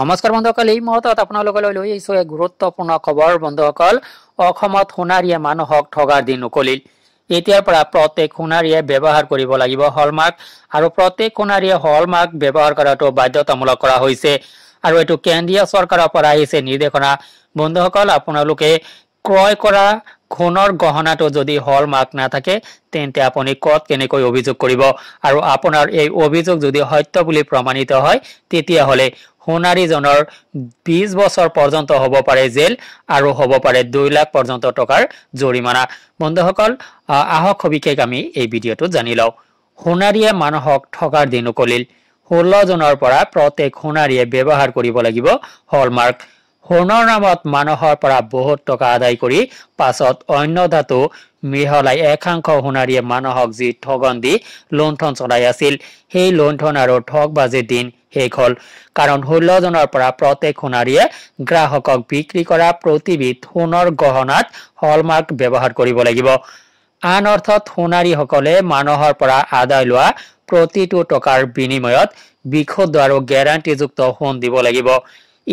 নমস্কাৰ বন্ধুসকল এই মুহূৰ্তত আপোনালোকলৈ লৈ আহিছো এক গুৰুত্বপূৰ্ণ খবৰ বন্ধুসকল অসমত সোণাৰীয়ে মানুহক ঠগাৰ দিন উকলিল এতিয়াৰ পৰা প্ৰত্যেক সোণাৰীয়ে ব্যৱহাৰ কৰিব লাগিব হলমাৰ্ক আৰু প্ৰত্যেক সোণাৰীয়ে হলমাৰ্ক ব্যৱহাৰ কৰাটো বাধ্যতামূলক কৰা হৈছে আৰু এইটো কেন্দ্ৰীয় চৰকাৰৰ পৰা আহিছে নিৰ্দেশনা বন্ধুসকল আপোনালোকে ক্ৰয় কৰা খুনৰ গহনাটো যদি হল মাৰ্ক নাথাকে তেন্তে আপুনি কত কেনেকৈ অভিযোগ কৰিব আৰু আপোনাৰ এই অভিযোগ যদি সত্য বুলি প্ৰমাণিত হয় তেতিয়াহ'লে সোণাৰীজনৰ বিশ বছৰ পৰ্যন্ত হ'ব পাৰে জেল আৰু হ'ব পাৰে দুই লাখ পৰ্যন্ত টকাৰ জৰিমনা বন্ধুসকল আহক সবিশেষ আমি এই ভিডিঅ'টো জানি লওঁ সোণাৰীয়ে মানুহক ঠগাৰ দিনো কলিল ষোল্লজনৰ পৰা প্ৰত্যেক সোণাৰীয়ে ব্যৱহাৰ কৰিব লাগিব হলমাৰ্ক সোণৰ নামত মানুহৰ পৰা বহুত টকা আদায় কৰি পাছত অন্য ধাতু মিহলাই একাংশ সোণাৰীয়ে মানুহক যি ঠগন দি লুণ্ঠন চলাই আছিল সেই লুণ্ঠন আৰু ঠগ ঠগবাজিৰ দিন শেষ হ'ল কাৰণ ষোল্লজনৰ পৰা প্ৰত্যেক সোণাৰীয়ে গ্ৰাহকক বিক্ৰী কৰা প্ৰতিবিধ সোণৰ গহনাত হলমাৰ্ক ব্যৱহাৰ কৰিব লাগিব আন অৰ্থত সোণাৰীসকলে মানুহৰ পৰা আদায় লোৱা প্ৰতিটো টকাৰ বিনিময়ত বিশুদ্ধ আৰু গেৰাণ্টিযুক্ত সোণ দিব লাগিব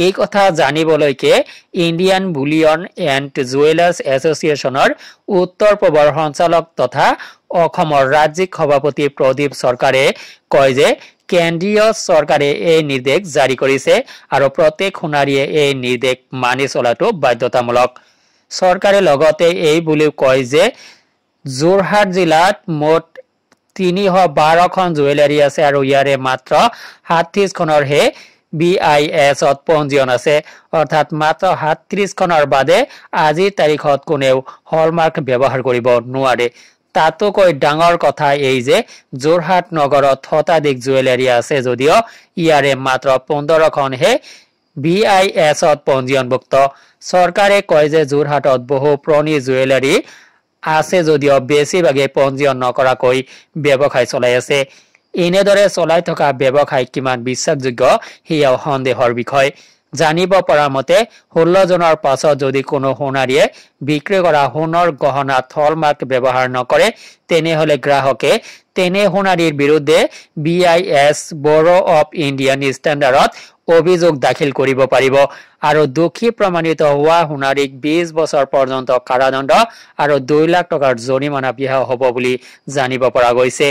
এই কথা জানিবলৈকে ইণ্ডিয়ান বুলিয়ন এণ্ড জুৱেলাৰ্ছ এছ'চিয়েশ্যনৰ উত্তৰ পূবৰ সঞ্চালক তথা অসমৰ ৰাজ্যিক সভাপতি প্ৰদীপ চৰকাৰে কয় যে কেন্দ্ৰীয় চৰকাৰে এই নিৰ্দেশ জাৰি কৰিছে আৰু প্ৰত্যেক সোণাৰীয়ে এই নিৰ্দেশ মানি চলাটো বাধ্যতামূলক চৰকাৰে লগতে এই বুলিও কয় যে যোৰহাট জিলাত মুঠ তিনিশ বাৰখন জুৱেলাৰী আছে আৰু ইয়াৰে মাত্ৰ সাতত্ৰিশখনৰহে বি আই এছত পঞ্জীয়ন আছে অৰ্থাৎ মাত্ৰ সাতত্ৰিশখনৰ বাদে আজিৰ তাৰিখত কোনেও হলমাৰ্ক ব্যৱহাৰ কৰিব নোৱাৰে তাতোকৈ ডাঙৰ কথা এই যে যোৰহাট নগৰত শতাধিক জুৱেলাৰী আছে যদিও ইয়াৰে মাত্ৰ পোন্ধৰখনহে বি আই এছত পঞ্জীয়নভুক্ত চৰকাৰে কয় যে যোৰহাটত বহু পুৰণি জুৱেলাৰী আছে যদিও বেছিভাগে পঞ্জীয়ন নকৰাকৈ ব্যৱসায় চলাই আছে এনেদৰে চলাই থকা ব্যৱসায় কিমান বিশ্বাসযোগ্য সেয়াও সন্দেহৰ বিষয় জানিব পৰা মতে ষোল্ল ষোল্লজনৰ পাছত যদি কোনো সোণাৰীয়ে বিক্ৰী কৰা সোণৰ গহনাত হলমাৰ্ক ব্যৱহাৰ নকৰে তেনেহলে গ্ৰাহকে তেনে সোণাৰীৰ বিৰুদ্ধে B I S bureau' of Indian ষ্টেণ্ডাৰ্ডত অভিযোগ দাখিল কৰিব পাৰিব আৰু দোষী প্ৰমাণিত হোৱা সোণাৰীক বিশ বছৰ পৰ্যন্ত কাৰাদণ্ড আৰু দুই লাখ টকাৰ জৰিমনা বিহা হ'ব বুলি জানিব পৰা গৈছে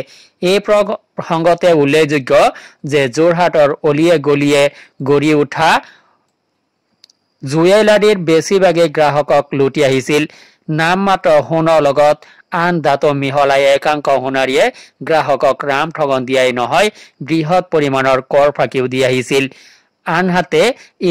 এই প্ৰসংগতে উল্লেখযোগ্য যে যোৰহাটৰ অলিয়ে গলিয়ে গঢ়ি উঠা জুৱেলাৰীৰ বেছিভাগেই গ্ৰাহকক লুটি আহিছিল নাম মাত্ৰ সোণৰ লগত আন দাঁত মিহলাই একাংশ সোণাৰীয়ে গ্ৰাহকক ৰাম ঠগন দিয়াই নহয় বৃহৎ পৰিমাণৰ কৰ ফাঁকিও দি আহিছিল আনহাতে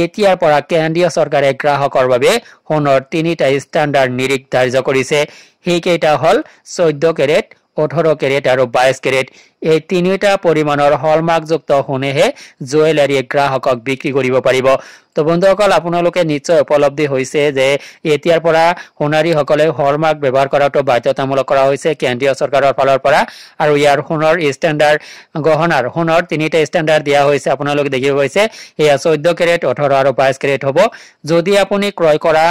এতিয়াৰ পৰা কেন্দ্ৰীয় চৰকাৰে গ্ৰাহকৰ বাবে সোণৰ তিনিটা ষ্টেণ্ডাৰ্ড নিৰীখ ধাৰ্য কৰিছে সেইকেইটা হ'ল চৈধ্য কেৰেট ওঠৰ কেৰেট আৰু বাইছ কেৰেট এই তিনিটা পৰিমাণৰ হলমাৰ্কযুক্ত সোণেহে জুৱেলাৰীয়ে গ্ৰাহকক বিক্ৰী কৰিব পাৰিব তো বন্ধুসকল আপোনালোকে নিশ্চয় উপলব্ধি হৈছে যে এতিয়াৰ পৰা সোণাৰীসকলে হলমাৰ্ক ব্যৱহাৰ কৰাটো বাধ্যতামূলক কৰা হৈছে কেন্দ্ৰীয় চৰকাৰৰ ফালৰ পৰা আৰু ইয়াৰ সোণৰ ষ্টেণ্ডাৰ্ড গহনাৰ সোণৰ তিনিটা ষ্টেণ্ডাৰ্ড দিয়া হৈছে আপোনালোকে দেখিব পাইছে এয়া চৈধ্য কেৰেট ওঠৰ আৰু বাইছ কেৰেট হ'ব যদি আপুনি ক্ৰয় কৰা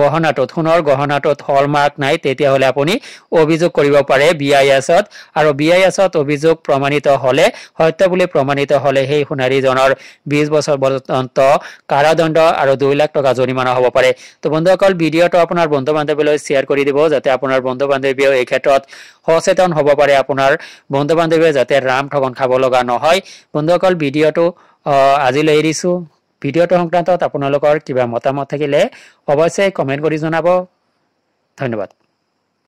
গহনাটোত সোণৰ গহনাটোত হলমাৰ্ক নাই তেতিয়াহ'লে আপুনি অভিযোগ কৰিব পাৰে বি আই আই এছত আৰু বি আই এছত অভিযোগ প্ৰমাণিত হ'লে সত্য বুলি প্ৰমাণিত হ'লে সেই সোণাৰীজনৰ বিশ বছৰ পৰ্যন্ত কাৰাদণ্ড আৰু দুই লাখ টকা জৰিমনা হ'ব পাৰে ত' বন্ধুসকল ভিডিঅ'টো আপোনাৰ বন্ধু বান্ধৱীলৈ শ্বেয়াৰ কৰি দিব যাতে আপোনাৰ বন্ধু বান্ধৱীয়েও এই ক্ষেত্ৰত সচেতন হ'ব পাৰে আপোনাৰ বন্ধু বান্ধৱীয়ে যাতে ৰাম ঠগন খাব লগা নহয় বন্ধুসকল ভিডিঅ'টো আজিলৈ এৰিছোঁ ভিডিঅ'টো সংক্ৰান্তত আপোনালোকৰ কিবা মতামত থাকিলে অৱশ্যে কমেণ্ট কৰি জনাব ধন্যবাদ